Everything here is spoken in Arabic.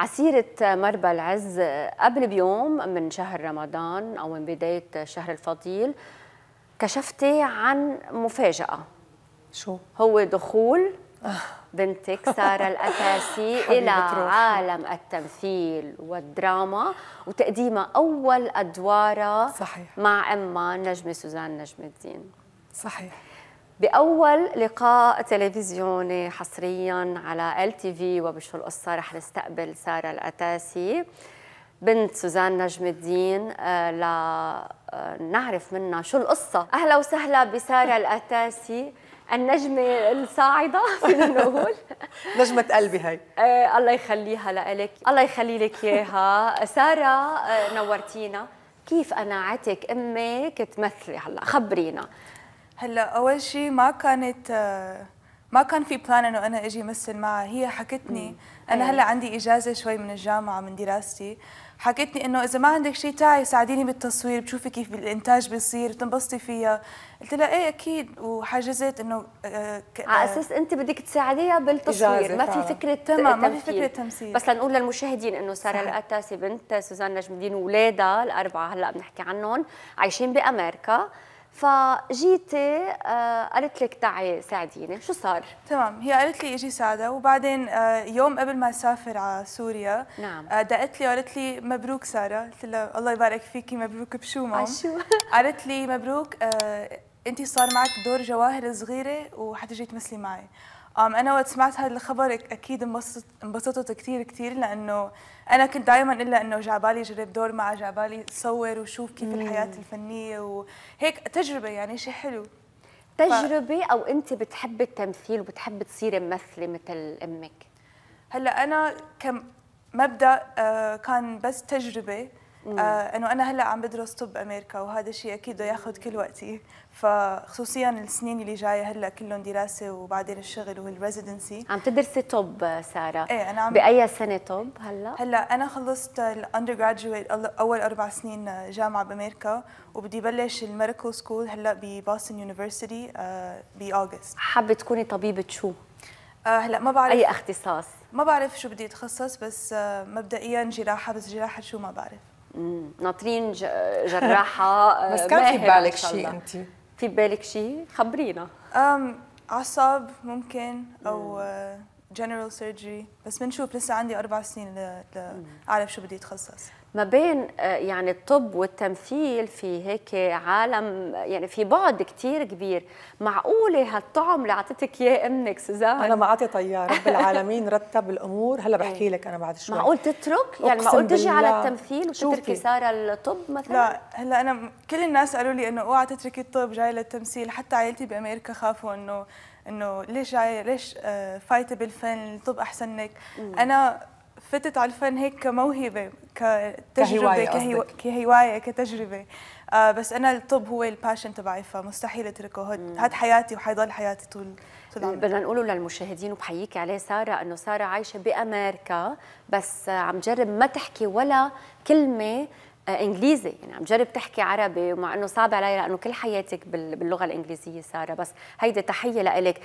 عسيرة مربى العز قبل بيوم من شهر رمضان أو من بداية الشهر الفضيل كشفتي عن مفاجأة شو؟ هو دخول آه. بنتك سارة الأساسي إلى عالم التمثيل والدراما وتقديمها أول أدوارها صحيح. مع أمها نجمة سوزان نجم الدين صحيح بأول لقاء تلفزيوني حصريا على ال تي في وبشو القصة رح نستقبل سارة الأتاسي بنت سوزان نجم الدين آه، لنعرف آه، منها شو القصة أهلا وسهلا بسارة الأتاسي النجمة الصاعدة فينا نقول نجمة قلبي هي آه الله يخليها لإلك الله يخلي لك إياها سارة آه نورتينا كيف قناعتك امك تمثلي هلا خبرينا هلا اول شيء ما كانت ما كان في بلان انه انا اجي مثل معها هي حكتني انا إيه. هلا عندي اجازه شوي من الجامعه من دراستي حكتني انه اذا ما عندك شيء تعي ساعديني بالتصوير بتشوفي كيف الانتاج بيصير بتنبسطي فيها قلت لها ايه اكيد وحجزت انه آه على اساس انت بدك تساعديها بالتصوير ما في فكره تمام ما في فكره تمثيل بس لنقول للمشاهدين انه ساره القتاسي بنت سوزان نجم الدين واولادها الاربعه هلا بنحكي عنهم عايشين بامريكا فجيتي آه، قالت لك تعي ساعديني شو صار تمام هي قالت لي اجي ساعدها وبعدين آه، يوم قبل ما اسافر على سوريا نعم آه، دقت لي وقالت لي مبروك ساره قلت لها الله يبارك فيكي مبروك بشو ما قالت لي مبروك انت صار معك دور جواهر صغيره وحتجي تمثلي معي انا وقت سمعت هذا الخبر اكيد انبسطت انبسطت كثير كثير لانه انا كنت دائما الا انه جابالي جرب دور مع جابالي صور وشوف كيف الحياه الفنيه وهيك تجربه يعني شيء حلو تجربه ف... او انت بتحبي التمثيل وبتحبي تصيري ممثله مثل امك هلا انا كم مبدا آه، كان بس تجربه آه انه انا هلا عم بدرس طب امريكا وهذا الشيء اكيد بده ياخذ كل وقتي فخصوصيا السنين اللي جايه هلا كلهم دراسه وبعدين الشغل والريزيدنسي عم تدرسي طب ساره ايه انا عم باي سنه طب هلا هلا انا خلصت الاندر جراجويت اول اربع سنين آه، جامعه بامريكا وبدي بلش الميديكال سكول هلا بباستن يونيفرسيتي باوغست حابه تكوني طبيبه شو آه هلا ما بعرف اي اختصاص ما بعرف شو بدي اتخصص بس آه، مبدئيا جراحه بس جراحه شو ما بعرف ناطرين جراحه بس كان في بالك شيء انت في بالك شيء خبرينا أم عصب ممكن او مم. جنرال سيرجري بس بنشوف لسه عندي اربع سنين لاعرف شو بدي اتخصص ما بين آه، يعني الطب والتمثيل في هيك عالم يعني في بعد كثير كبير معقوله هالطعم اللي اعطتك اياه امك سوزان انا اعطيت طيار رب العالمين رتب الامور هلا إيه. بحكي لك انا بعد شوي معقول تترك يعني معقول تجي على التمثيل وتتركي ساره الطب مثلا لا هلا انا كل الناس قالوا لي انه اوعى تتركي الطب جاي للتمثيل حتى عائلتي بامريكا خافوا انه انه ليش جاي ليش آه، فايته بالفن الطب احسنك انا فتت على الفن هيك كموهبه كتجربه كهوايه كهوايه كتجربه آه بس انا الطب هو الباشن تبعي فمستحيل اتركه هاد حياتي وحيضل حياتي طول بدنا نقوله للمشاهدين وبحييك عليه ساره انه ساره عايشه بامريكا بس آه، عم جرب ما تحكي ولا كلمه آه، انجليزي يعني عم جرب تحكي عربي ومع انه صعب علي لانه كل حياتك باللغه الانجليزيه ساره بس هيدي تحيه لك